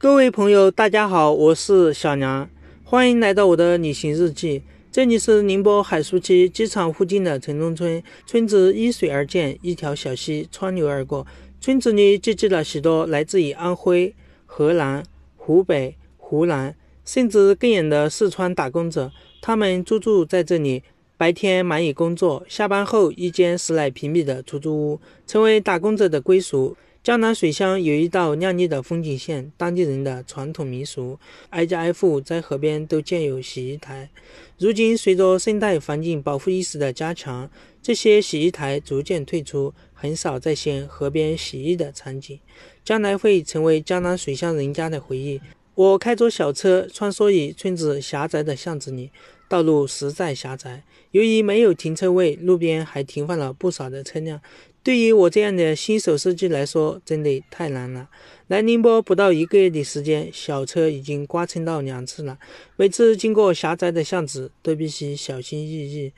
各位朋友，大家好，我是小梁，欢迎来到我的旅行日记。这里是宁波海曙区机场附近的城中村，村子依水而建，一条小溪穿流而过。村子里聚集了许多来自于安徽、河南、湖北、湖南，甚至更远的四川打工者，他们租住在这里，白天忙于工作，下班后一间十来平米的出租屋，成为打工者的归属。江南水乡有一道亮丽的风景线，当地人的传统民俗，挨家挨户在河边都建有洗衣台。如今，随着生态环境保护意识的加强，这些洗衣台逐渐退出，很少再现河边洗衣的场景，将来会成为江南水乡人家的回忆。我开着小车穿梭于村子狭窄的巷子里，道路实在狭窄，由于没有停车位，路边还停放了不少的车辆。对于我这样的新手司机来说，真的太难了。来宁波不到一个月的时间，小车已经刮蹭到两次了。每次经过狭窄的巷子，都必须小心翼翼。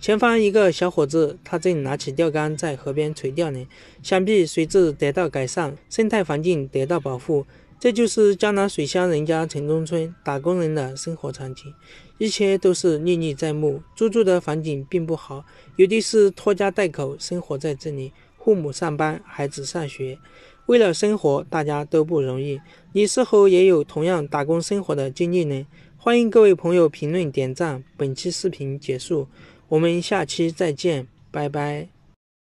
前方一个小伙子，他正拿起钓竿在河边垂钓呢。想必水质得到改善，生态环境得到保护。这就是江南水乡人家、城中村打工人的生活场景，一切都是历历在目。租住的环境并不好，有的是拖家带口生活在这里，父母上班，孩子上学，为了生活，大家都不容易。你是否也有同样打工生活的经历呢？欢迎各位朋友评论、点赞。本期视频结束，我们下期再见，拜拜。